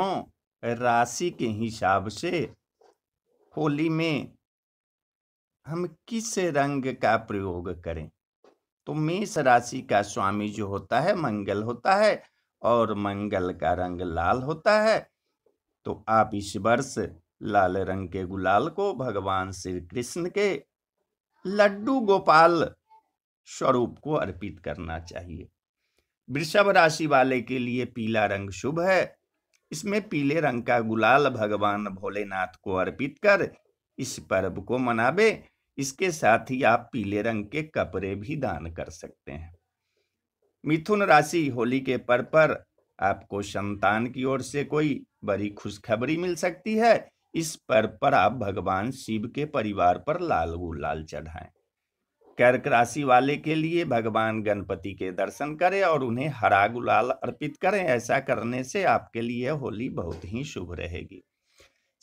राशि के हिसाब से होली में हम किस रंग का प्रयोग करें तो मेष राशि का स्वामी जो होता है मंगल होता है और मंगल का रंग लाल होता है तो आप इस वर्ष लाल रंग के गुलाल को भगवान श्री कृष्ण के लड्डू गोपाल स्वरूप को अर्पित करना चाहिए वृषभ राशि वाले के लिए पीला रंग शुभ है इसमें पीले रंग का गुलाल भगवान भोलेनाथ को अर्पित कर इस पर्व को मनावे इसके साथ ही आप पीले रंग के कपड़े भी दान कर सकते हैं मिथुन राशि होली के पर्व पर आपको संतान की ओर से कोई बड़ी खुशखबरी मिल सकती है इस पर्व पर आप भगवान शिव के परिवार पर लाल गुलाल चढ़ाएं कर्क राशि वाले के लिए भगवान गणपति के दर्शन करें और उन्हें हरा गुलाल अर्पित करें ऐसा करने से आपके लिए होली बहुत ही शुभ रहेगी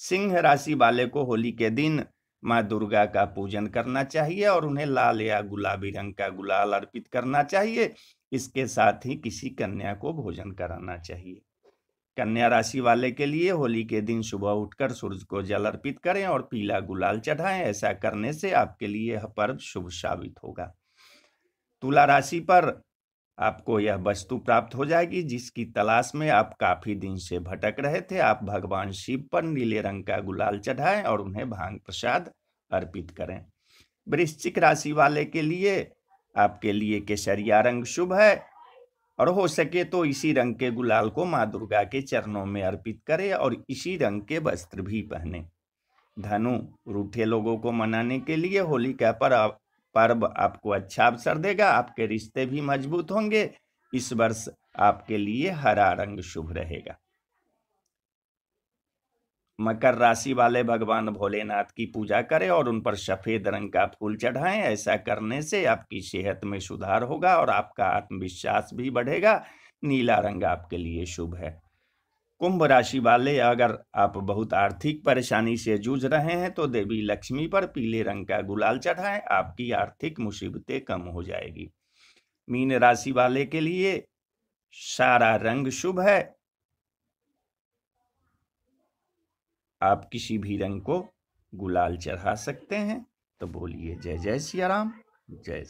सिंह राशि वाले को होली के दिन माँ दुर्गा का पूजन करना चाहिए और उन्हें लाल या गुलाबी रंग का गुलाल अर्पित करना चाहिए इसके साथ ही किसी कन्या को भोजन कराना चाहिए कन्या राशि वाले के लिए होली के दिन सुबह उठकर सूर्य को जल अर्पित करें और पीला गुलाल चढ़ाएं ऐसा करने से आपके लिए यह पर्व शुभ साबित होगा तुला राशि पर आपको यह वस्तु प्राप्त हो जाएगी जिसकी तलाश में आप काफी दिन से भटक रहे थे आप भगवान शिव पर नीले रंग का गुलाल चढ़ाएं और उन्हें भांग प्रसाद अर्पित करें वृश्चिक राशि वाले के लिए आपके लिए केसरिया रंग शुभ है और हो सके तो इसी रंग के गुलाल को माँ दुर्गा के चरणों में अर्पित करें और इसी रंग के वस्त्र भी पहने धनु रूठे लोगों को मनाने के लिए होली का पर पर्व आपको अच्छा अवसर देगा आपके रिश्ते भी मजबूत होंगे इस वर्ष आपके लिए हरा रंग शुभ रहेगा मकर राशि वाले भगवान भोलेनाथ की पूजा करें और उन पर सफ़ेद रंग का फूल चढ़ाएं ऐसा करने से आपकी सेहत में सुधार होगा और आपका आत्मविश्वास भी बढ़ेगा नीला रंग आपके लिए शुभ है कुंभ राशि वाले अगर आप बहुत आर्थिक परेशानी से जूझ रहे हैं तो देवी लक्ष्मी पर पीले रंग का गुलाल चढ़ाएं आपकी आर्थिक मुसीबतें कम हो जाएगी मीन राशि वाले के लिए सारा रंग शुभ है आप किसी भी रंग को गुलाल चढ़ा सकते हैं तो बोलिए जय जय सियाराम जय